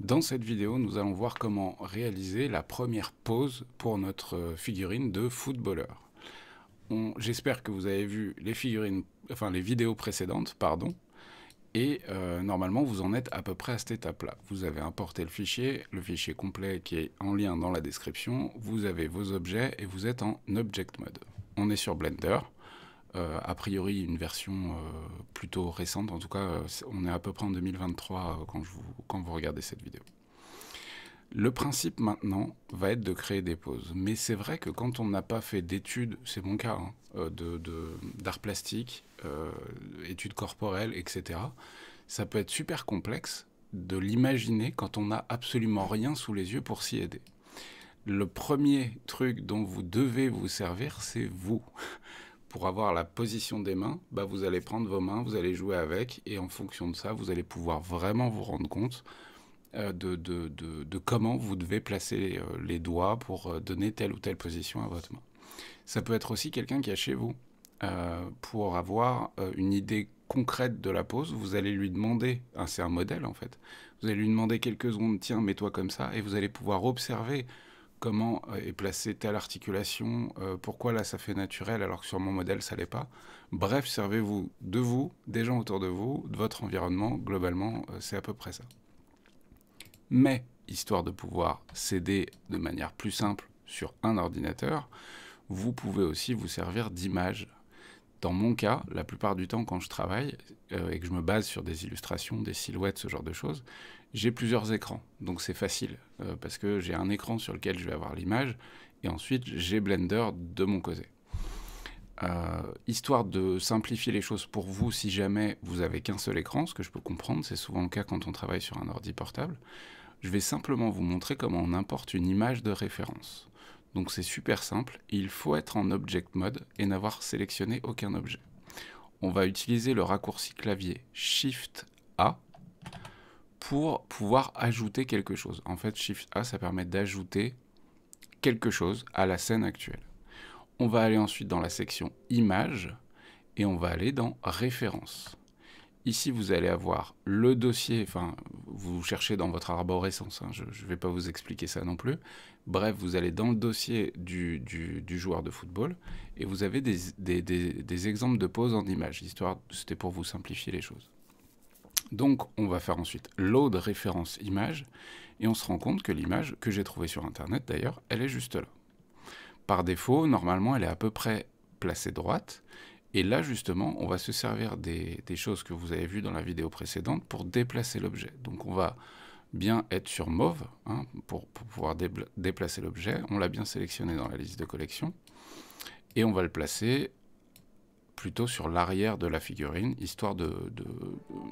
Dans cette vidéo, nous allons voir comment réaliser la première pose pour notre euh, figurine de footballeur. J'espère que vous avez vu les, figurines, enfin, les vidéos précédentes, pardon, et euh, normalement vous en êtes à peu près à cette étape-là. Vous avez importé le fichier, le fichier complet qui est en lien dans la description, vous avez vos objets et vous êtes en Object Mode. On est sur Blender, euh, a priori une version euh, plutôt récente. En tout cas, euh, on est à peu près en 2023 quand, vous, regardez cette vidéo. Le principe maintenant va être de créer des pauses. Mais c'est vrai que quand on n'a pas fait d'études, c'est mon cas, hein, de d'art plastique, études corporelles, etc., ça peut être super complexe de l'imaginer quand on n'a absolument rien sous les yeux pour s'y aider. Le premier truc dont vous devez vous servir, c'est vous pour avoir la position des mains, bah, vous allez prendre vos mains, vous allez jouer avec, et en fonction de ça, vous allez pouvoir vraiment vous rendre compte euh, de, comment vous devez placer euh, les doigts pour euh, donner telle ou telle position à votre main. Ça peut être aussi quelqu'un qui est chez vous. pour avoir une idée concrète de la pose, vous allez lui demander, c'est un modèle en fait, vous allez lui demander quelques secondes, tiens, mets-toi comme ça, et vous allez pouvoir observer comment euh, est placée telle articulation, euh, pourquoi là ça fait naturel alors que sur mon modèle ça l'est pas. Bref, servez-vous de vous, des gens autour de vous, de votre environnement, globalement euh, c'est à peu près ça. Mais, histoire de pouvoir céder de manière plus simple sur un ordinateur, vous pouvez aussi vous servir d'images dans mon cas, la plupart du temps, quand je travaille euh, et que je me base sur des illustrations, des silhouettes, ce genre de choses, j'ai plusieurs écrans. Donc c'est facile euh, parce que j'ai un écran sur lequel je vais avoir l'image et ensuite j'ai Blender de mon côté. Euh, histoire de simplifier les choses pour vous si jamais vous avez qu'un seul écran, ce que je peux comprendre, c'est souvent le cas quand on travaille sur un ordi portable, je vais simplement vous montrer comment on importe une image de référence. Donc c'est super simple, il faut être en Object Mode et n'avoir sélectionné aucun objet. On va utiliser le raccourci clavier Shift A pour pouvoir ajouter quelque chose. En fait, Shift A, ça permet d'ajouter quelque chose à la scène actuelle. On va aller ensuite dans la section Images et on va aller dans Références. Ici, vous allez avoir le dossier, enfin, vous cherchez dans votre arborescence, hein, je ne vais pas vous expliquer ça non plus. Bref, vous allez dans le dossier du, joueur de football et vous avez des, exemples de poses en images. Histoire, c'était pour vous simplifier les choses. Donc, on va faire ensuite load référence image et on se rend compte que l'image que j'ai trouvée sur Internet, d'ailleurs, elle est juste là. Par défaut, normalement, elle est à peu près placée droite et là, justement, on va se servir des, choses que vous avez vues dans la vidéo précédente pour déplacer l'objet. Donc on va bien être sur mauve hein, pour, pouvoir déplacer l'objet. On l'a bien sélectionné dans la liste de collection. Et on va le placer plutôt sur l'arrière de la figurine, histoire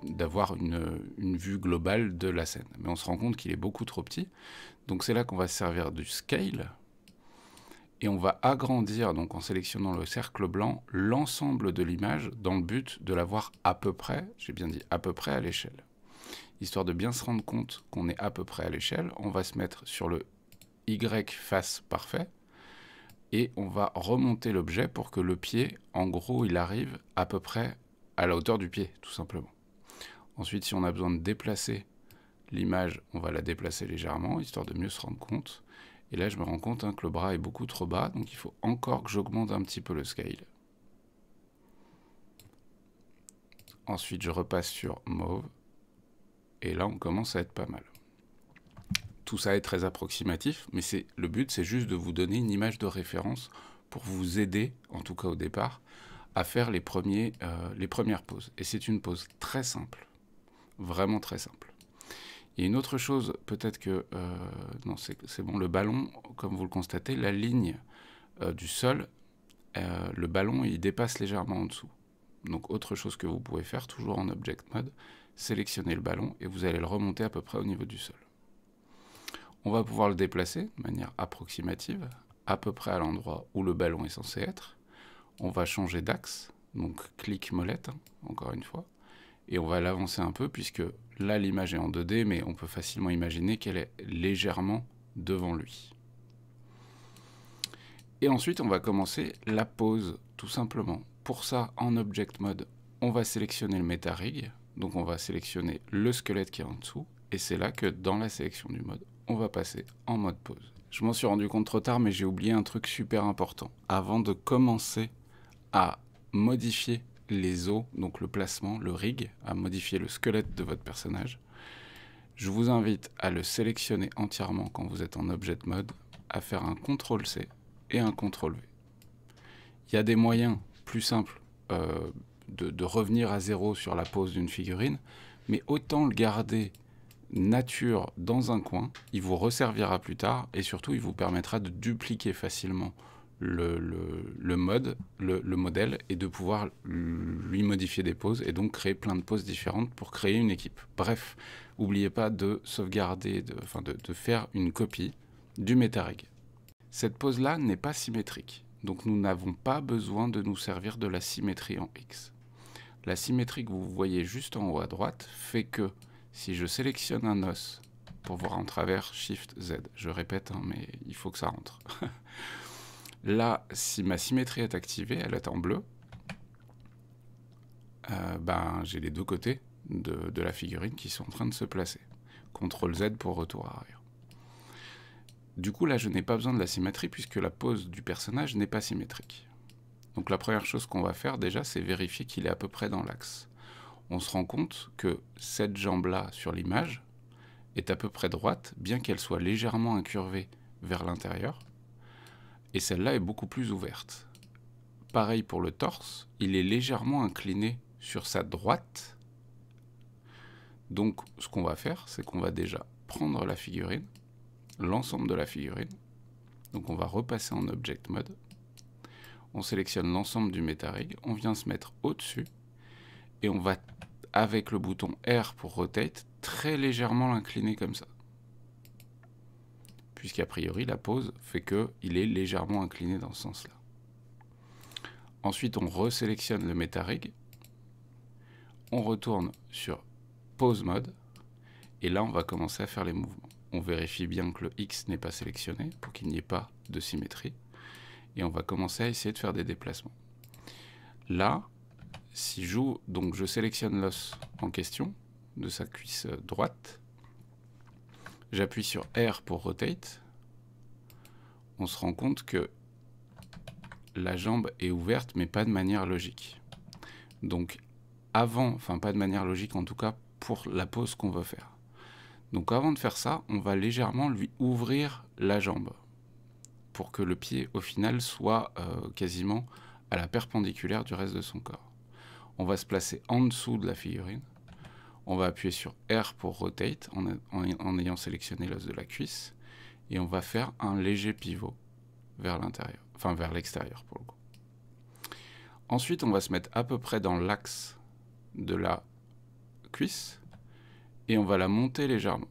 d'avoir une, une, vue globale de la scène. Mais on se rend compte qu'il est beaucoup trop petit. Donc c'est là qu'on va se servir du scale, et on va agrandir, donc en sélectionnant le cercle blanc, l'ensemble de l'image dans le but de l'avoir à peu près, j'ai bien dit à peu près à l'échelle. Histoire de bien se rendre compte qu'on est à peu près à l'échelle, on va se mettre sur le Y face parfait et on va remonter l'objet pour que le pied, en gros, il arrive à peu près à la hauteur du pied, tout simplement. Ensuite, si on a besoin de déplacer l'image, on va la déplacer légèrement, histoire de mieux se rendre compte. Et là, je me rends compte hein, que le bras est beaucoup trop bas, donc il faut encore que j'augmente un petit peu le scale. Ensuite, je repasse sur mauve. Et là, on commence à être pas mal. Tout ça est très approximatif, mais c'est le but, c'est juste de vous donner une image de référence pour vous aider, en tout cas au départ, à faire les, premiers, euh, les premières poses Et c'est une pose très simple, vraiment très simple. Et une autre chose, peut-être que... Euh, non, c'est bon, le ballon, comme vous le constatez, la ligne euh, du sol, euh, le ballon, il dépasse légèrement en dessous. Donc autre chose que vous pouvez faire, toujours en Object Mode, sélectionnez le ballon et vous allez le remonter à peu près au niveau du sol. On va pouvoir le déplacer de manière approximative, à peu près à l'endroit où le ballon est censé être. On va changer d'axe, donc clic molette, hein, encore une fois. Et on va l'avancer un peu puisque là l'image est en 2D, mais on peut facilement imaginer qu'elle est légèrement devant lui. Et ensuite, on va commencer la pose, tout simplement. Pour ça, en Object Mode, on va sélectionner le Meta Rig, donc on va sélectionner le squelette qui est en dessous, et c'est là que dans la sélection du mode, on va passer en mode pose. Je m'en suis rendu compte trop tard, mais j'ai oublié un truc super important. Avant de commencer à modifier les os, donc le placement, le rig, à modifier le squelette de votre personnage. Je vous invite à le sélectionner entièrement quand vous êtes en Object Mode, à faire un CTRL-C et un CTRL-V. Il y a des moyens plus simples euh, de, de, revenir à zéro sur la pose d'une figurine, mais autant le garder nature dans un coin, il vous resservira plus tard et surtout il vous permettra de dupliquer facilement le, mode, le, modèle, et de pouvoir lui modifier des poses et donc créer plein de poses différentes pour créer une équipe. Bref, n'oubliez pas de sauvegarder, de, enfin de, faire une copie du metarig Cette pose-là n'est pas symétrique, donc nous n'avons pas besoin de nous servir de la symétrie en X. La symétrie que vous voyez juste en haut à droite fait que si je sélectionne un os pour voir en travers, Shift Z, je répète, hein, mais il faut que ça rentre. Là, si ma symétrie est activée, elle est en bleu, euh, ben, j'ai les deux côtés de, de, la figurine qui sont en train de se placer. CTRL Z pour retour arrière. Du coup, là, je n'ai pas besoin de la symétrie puisque la pose du personnage n'est pas symétrique. Donc la première chose qu'on va faire déjà, c'est vérifier qu'il est à peu près dans l'axe. On se rend compte que cette jambe-là sur l'image est à peu près droite, bien qu'elle soit légèrement incurvée vers l'intérieur et celle-là est beaucoup plus ouverte. Pareil pour le torse, il est légèrement incliné sur sa droite. Donc ce qu'on va faire, c'est qu'on va déjà prendre la figurine, l'ensemble de la figurine. Donc on va repasser en Object Mode. On sélectionne l'ensemble du MetaRig, on vient se mettre au-dessus et on va, avec le bouton R pour Rotate, très légèrement l'incliner comme ça puisqu'a priori la pose fait qu'il est légèrement incliné dans ce sens-là. Ensuite, on resélectionne le MetaRig, on retourne sur Pose Mode, et là on va commencer à faire les mouvements. On vérifie bien que le X n'est pas sélectionné pour qu'il n'y ait pas de symétrie, et on va commencer à essayer de faire des déplacements. Là, si je, donc je sélectionne l'os en question de sa cuisse droite, j'appuie sur R pour rotate, on se rend compte que la jambe est ouverte, mais pas de manière logique. Donc avant, enfin pas de manière logique en tout cas, pour la pose qu'on veut faire. Donc avant de faire ça, on va légèrement lui ouvrir la jambe pour que le pied au final soit euh, quasiment à la perpendiculaire du reste de son corps. On va se placer en dessous de la figurine on va appuyer sur R pour rotate en, ayant sélectionné l'os de la cuisse. Et on va faire un léger pivot vers l'intérieur, enfin vers l'extérieur pour le coup. Ensuite, on va se mettre à peu près dans l'axe de la cuisse et on va la monter légèrement.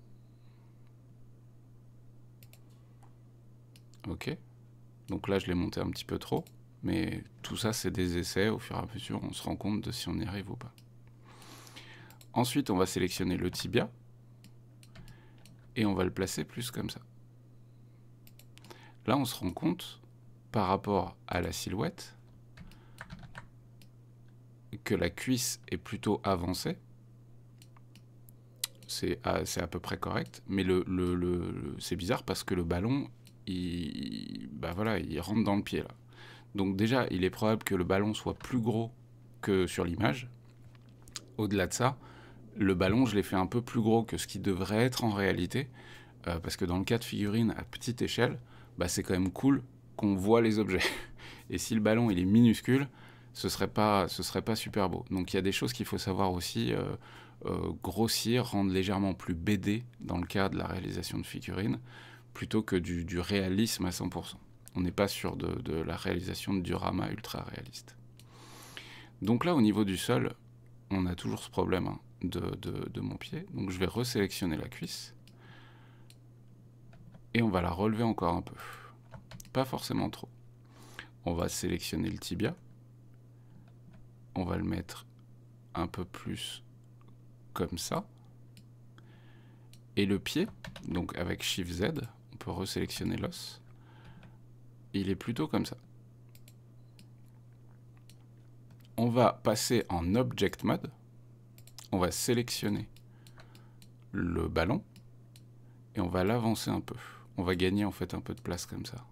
Ok. Donc là, je l'ai monté un petit peu trop, mais tout ça, c'est des essais. Au fur et à mesure, on se rend compte de si on y arrive ou pas. Ensuite, on va sélectionner le tibia et on va le placer plus comme ça. Là, on se rend compte, par rapport à la silhouette, que la cuisse est plutôt avancée. C'est à, peu près correct, mais c'est bizarre parce que le ballon, il, bah il rentre dans le pied là. Donc déjà, il est probable que le ballon soit plus gros que sur l'image. Au-delà de ça, le ballon, je l'ai fait un peu plus gros que ce qui devrait être en réalité, euh, parce que dans le cas de figurines à petite échelle, bah, c'est quand même cool qu'on voit les objets. Et si le ballon il est minuscule, ce serait pas, serait pas super beau. Donc il y a des choses qu'il faut savoir aussi euh, euh, grossir, rendre légèrement plus BD dans le cas de la réalisation de figurines, plutôt que du, réalisme à 100%. On n'est pas sûr de, la réalisation de diorama ultra réaliste. Donc là, au niveau du sol, on a toujours ce problème. Hein de, mon pied. Donc je vais resélectionner la cuisse. Et on va la relever encore un peu. Pas forcément trop. On va sélectionner le tibia. On va le mettre un peu plus comme ça. Et le pied, donc avec Shift Z, on peut resélectionner l'os. Il est plutôt comme ça. On va passer en Object Mode on va sélectionner le ballon et on va l'avancer un peu. On va gagner en fait un peu de place comme ça.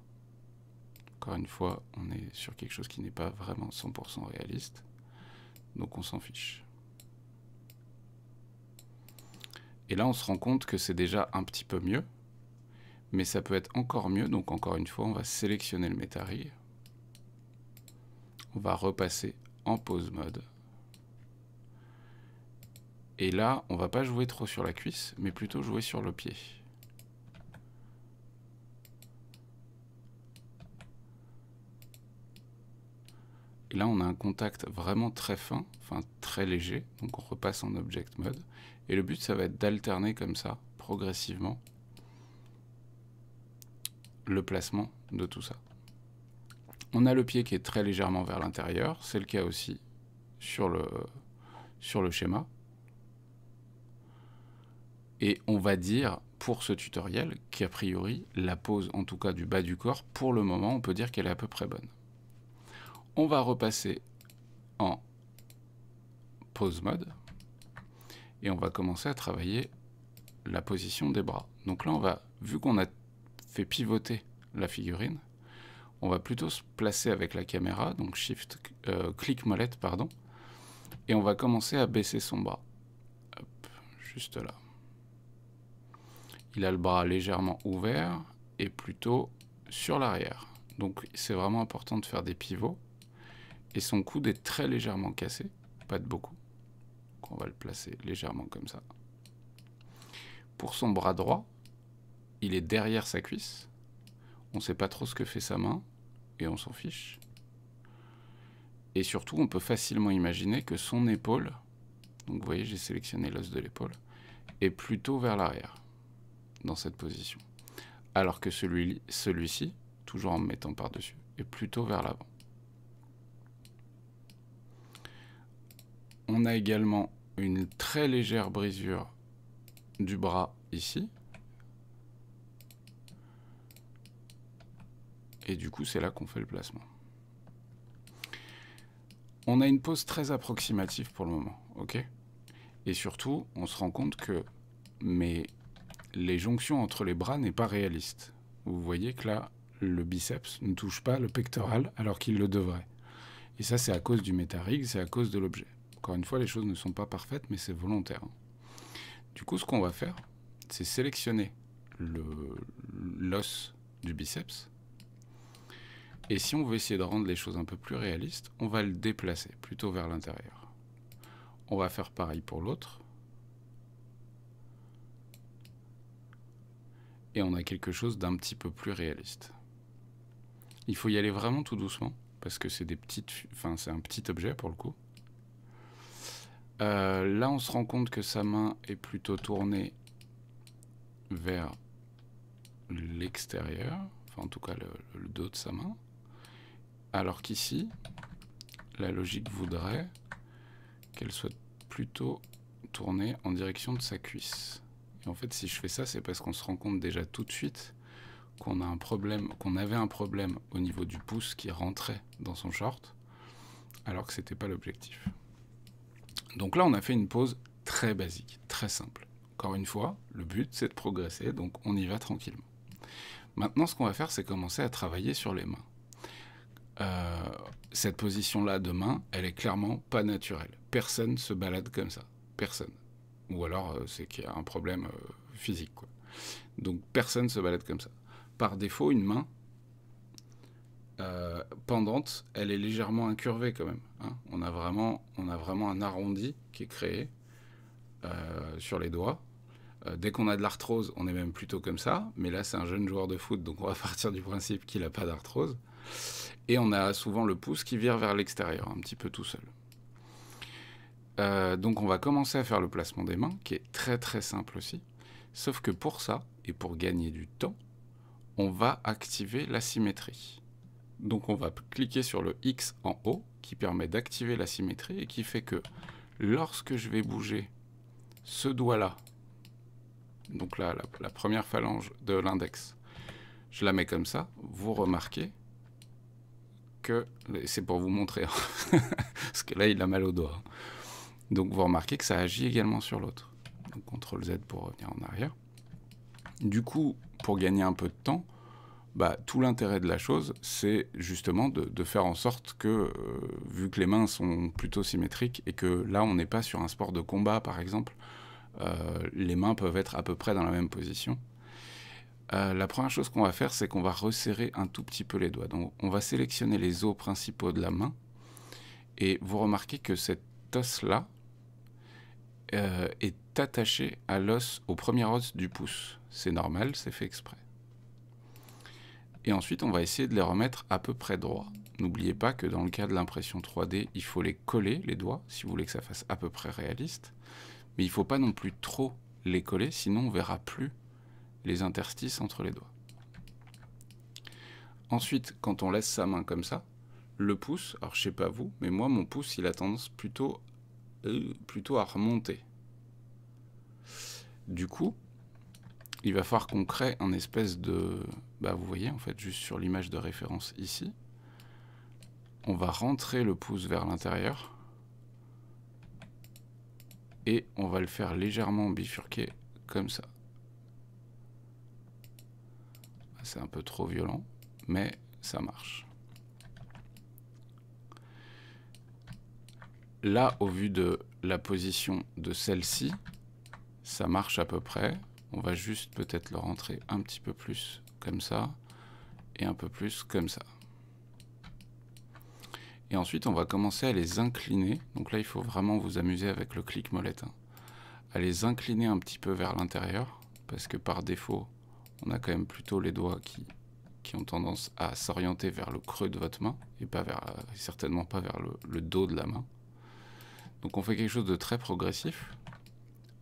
Encore une fois, on est sur quelque chose qui n'est pas vraiment 100% réaliste. Donc on s'en fiche. Et là, on se rend compte que c'est déjà un petit peu mieux. Mais ça peut être encore mieux. Donc encore une fois, on va sélectionner le métarire. On va repasser en pause mode. Et là, on va pas jouer trop sur la cuisse, mais plutôt jouer sur le pied. Et là, on a un contact vraiment très fin, enfin très léger, donc on repasse en object mode. Et le but, ça va être d'alterner comme ça, progressivement, le placement de tout ça. On a le pied qui est très légèrement vers l'intérieur, c'est le cas aussi sur le, sur le schéma. Et on va dire, pour ce tutoriel, qu'a priori, la pose en tout cas du bas du corps, pour le moment, on peut dire qu'elle est à peu près bonne. On va repasser en pose mode et on va commencer à travailler la position des bras. Donc là, on va, vu qu'on a fait pivoter la figurine, on va plutôt se placer avec la caméra, donc shift, euh, clic molette, pardon, et on va commencer à baisser son bras. juste là il a le bras légèrement ouvert et plutôt sur l'arrière. Donc c'est vraiment important de faire des pivots. Et son coude est très légèrement cassé, pas de beaucoup. Donc on va le placer légèrement comme ça. Pour son bras droit, il est derrière sa cuisse. On ne sait pas trop ce que fait sa main et on s'en fiche. Et surtout, on peut facilement imaginer que son épaule, donc vous voyez, j'ai sélectionné l'os de l'épaule, est plutôt vers l'arrière dans cette position. Alors que celui-ci, toujours en me mettant par-dessus, est plutôt vers l'avant. On a également une très légère brisure du bras ici. Et du coup, c'est là qu'on fait le placement. On a une pose très approximative pour le moment, ok Et surtout, on se rend compte que mes les jonctions entre les bras n'est pas réaliste. Vous voyez que là, le biceps ne touche pas le pectoral alors qu'il le devrait. Et ça, c'est à cause du métarig, c'est à cause de l'objet. Encore une fois, les choses ne sont pas parfaites, mais c'est volontaire. Du coup, ce qu'on va faire, c'est sélectionner l'os du biceps. Et si on veut essayer de rendre les choses un peu plus réalistes, on va le déplacer plutôt vers l'intérieur. On va faire pareil pour l'autre. et on a quelque chose d'un petit peu plus réaliste. Il faut y aller vraiment tout doucement parce que c'est des petites, c'est un petit objet pour le coup. Euh, là, on se rend compte que sa main est plutôt tournée vers l'extérieur, enfin en tout cas le dos de sa main, alors qu'ici, la logique voudrait qu'elle soit plutôt tournée en direction de sa cuisse. Et en fait, si je fais ça, c'est parce qu'on se rend compte déjà tout de suite qu'on a un problème, qu'on avait un problème au niveau du pouce qui rentrait dans son short, alors que c'était pas l'objectif. Donc là, on a fait une pause très basique, très simple. Encore une fois, le but c'est de progresser, donc on y va tranquillement. Maintenant, ce qu'on va faire, c'est commencer à travailler sur les mains. Euh, cette position-là de main, elle est clairement pas naturelle. Personne se balade comme ça. Personne. Ou alors, euh, c'est qu'il y a un problème euh, physique. Donc, personne se balade comme ça. Par défaut, une main euh, pendante, elle est légèrement incurvée quand même. Hein. On, a vraiment, on a vraiment un arrondi qui est créé sur les doigts. dès qu'on a de l'arthrose, on est même plutôt comme ça. Mais là, c'est un jeune joueur de foot, donc on va partir du principe qu'il n'a pas d'arthrose. Et on a souvent le pouce qui vire vers l'extérieur, un petit peu tout seul. Euh, donc on va commencer à faire le placement des mains, qui est très très simple aussi. Sauf que pour ça, et pour gagner du temps, on va activer la symétrie. Donc on va cliquer sur le X en haut, qui permet d'activer la symétrie et qui fait que lorsque je vais bouger ce doigt-là, donc là, la, première phalange de l'index, je la mets comme ça, vous remarquez que... C'est pour vous montrer, hein, parce que là, il a mal au doigt. Hein, donc vous remarquez que ça agit également sur l'autre. Donc CTRL Z pour revenir en arrière. Du coup, pour gagner un peu de temps, bah, tout l'intérêt de la chose, c'est justement de, faire en sorte que, euh, vu que les mains sont plutôt symétriques et que là, on n'est pas sur un sport de combat, par exemple, euh, les mains peuvent être à peu près dans la même position. Euh, la première chose qu'on va faire, c'est qu'on va resserrer un tout petit peu les doigts. Donc, on va sélectionner les os principaux de la main. Et vous remarquez que cette os-là, euh, est attaché à l'os, au premier os du pouce. C'est normal, c'est fait exprès. Et ensuite, on va essayer de les remettre à peu près droit. N'oubliez pas que dans le cas de l'impression 3D, il faut les coller, les doigts, si vous voulez que ça fasse à peu près réaliste. Mais il ne faut pas non plus trop les coller, sinon on ne verra plus les interstices entre les doigts. Ensuite, quand on laisse sa main comme ça, le pouce, alors je ne sais pas vous, mais moi mon pouce il a tendance plutôt plutôt à remonter. Du coup, il va falloir qu'on crée un espèce de... Bah, vous voyez, en fait, juste sur l'image de référence ici, on va rentrer le pouce vers l'intérieur et on va le faire légèrement bifurquer comme ça. C'est un peu trop violent, mais ça marche. là, au vu de la position de celle-ci, ça marche à peu près. On va juste peut-être le rentrer un petit peu plus comme ça et un peu plus comme ça. Et ensuite, on va commencer à les incliner. Donc là, il faut vraiment vous amuser avec le clic molette. Hein. À les incliner un petit peu vers l'intérieur parce que par défaut, on a quand même plutôt les doigts qui, ont tendance à s'orienter vers le creux de votre main et pas euh, certainement pas vers le dos de la main. Donc on fait quelque chose de très progressif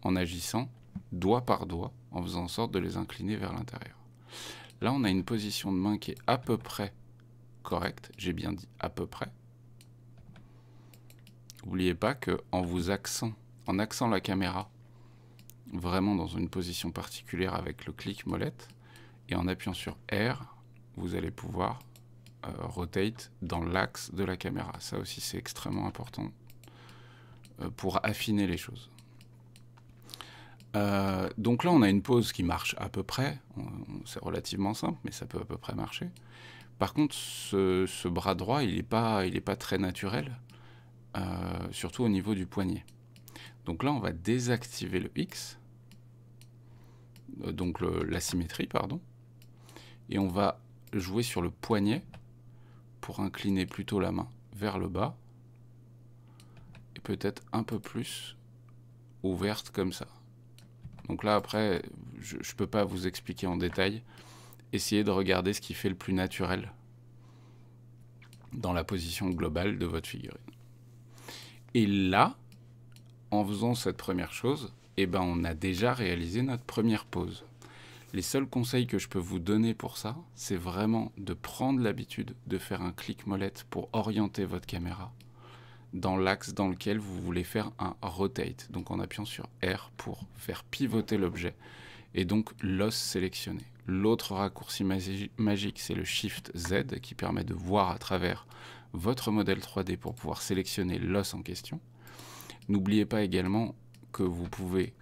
en agissant doigt par doigt, en faisant en sorte de les incliner vers l'intérieur. Là, on a une position de main qui est à peu près correcte. J'ai bien dit à peu près. N'oubliez pas que en vous axant, en axant la caméra vraiment dans une position particulière avec le clic molette et en appuyant sur R, vous allez pouvoir euh, rotate dans l'axe de la caméra. Ça aussi, c'est extrêmement important euh, pour affiner les choses. Euh, donc là, on a une pause qui marche à peu près. C'est relativement simple, mais ça peut à peu près marcher. Par contre, ce, bras droit, il n'est pas, pas très naturel, euh, surtout au niveau du poignet. Donc là, on va désactiver le X, donc la symétrie, pardon, et on va jouer sur le poignet pour incliner plutôt la main vers le bas peut-être un peu plus ouverte comme ça. Donc là, après, je ne peux pas vous expliquer en détail. Essayez de regarder ce qui fait le plus naturel dans la position globale de votre figurine. Et là, en faisant cette première chose, eh ben, on a déjà réalisé notre première pose Les seuls conseils que je peux vous donner pour ça, c'est vraiment de prendre l'habitude de faire un clic molette pour orienter votre caméra dans l'axe dans lequel vous voulez faire un rotate, donc en appuyant sur R pour faire pivoter l'objet, et donc l'os sélectionné. L'autre raccourci magique, c'est le Shift Z qui permet de voir à travers votre modèle 3D pour pouvoir sélectionner l'os en question. N'oubliez pas également que vous pouvez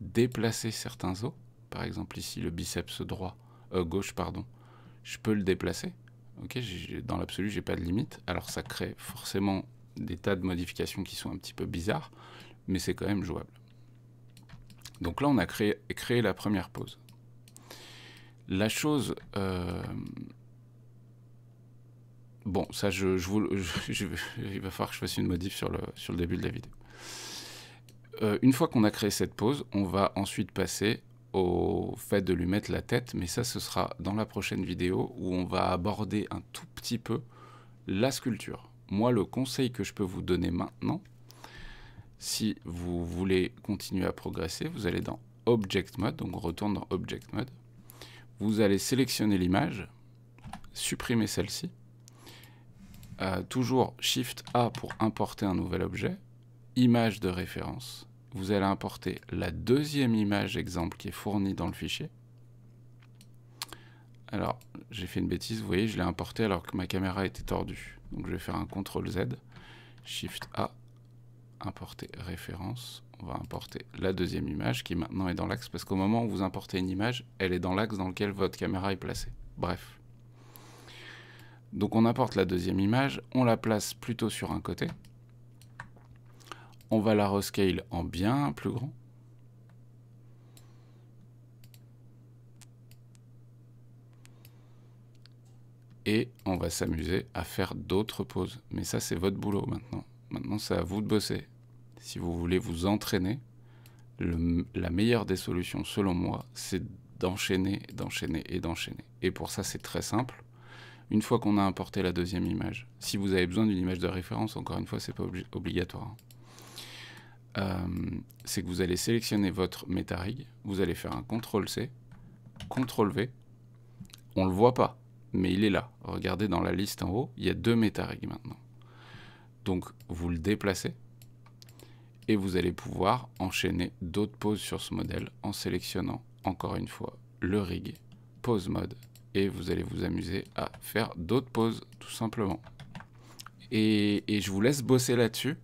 déplacer certains os, par exemple ici le biceps droit, euh, gauche, pardon, je peux le déplacer. Ok, dans l'absolu, je n'ai pas de limite. Alors ça crée forcément des tas de modifications qui sont un petit peu bizarres, mais c'est quand même jouable. Donc là, on a créé, la première pause. La chose... Euh, bon, ça, je, vous, il va falloir que je fasse une modif sur le, début de la vidéo. Euh, une fois qu'on a créé cette pause, on va ensuite passer au fait de lui mettre la tête, mais ça, ce sera dans la prochaine vidéo où on va aborder un tout petit peu la sculpture moi, le conseil que je peux vous donner maintenant, si vous voulez continuer à progresser, vous allez dans Object Mode, donc on retourne dans Object Mode. Vous allez sélectionner l'image, supprimer celle-ci. Euh, toujours Shift A pour importer un nouvel objet. Image de référence. Vous allez importer la deuxième image exemple qui est fournie dans le fichier. Alors, j'ai fait une bêtise, vous voyez, je l'ai importé alors que ma caméra était tordue. Donc je vais faire un CTRL Z, SHIFT A, importer référence. On va importer la deuxième image qui maintenant est dans l'axe parce qu'au moment où vous importez une image, elle est dans l'axe dans lequel votre caméra est placée. Bref. Donc on importe la deuxième image, on la place plutôt sur un côté. On va la rescale en bien plus grand. et on va s'amuser à faire d'autres pauses. Mais ça, c'est votre boulot maintenant. Maintenant, c'est à vous de bosser. Si vous voulez vous entraîner, la meilleure des solutions, selon moi, c'est d'enchaîner, d'enchaîner et d'enchaîner. Et pour ça, c'est très simple. Une fois qu'on a importé la deuxième image, si vous avez besoin d'une image de référence, encore une fois, c'est pas obligatoire. Hein. Euh, c'est que vous allez sélectionner votre metarig, vous allez faire un CTRL-C, CTRL-V, on le voit pas, mais il est là. Regardez dans la liste en haut, il y a deux métarigs maintenant. Donc vous le déplacez et vous allez pouvoir enchaîner d'autres poses sur ce modèle en sélectionnant encore une fois le rig, pose mode et vous allez vous amuser à faire d'autres poses tout simplement. Et, je vous laisse bosser là-dessus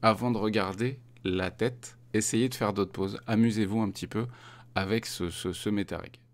avant de regarder la tête. Essayez de faire d'autres poses, amusez-vous un petit peu avec ce, ce métarig.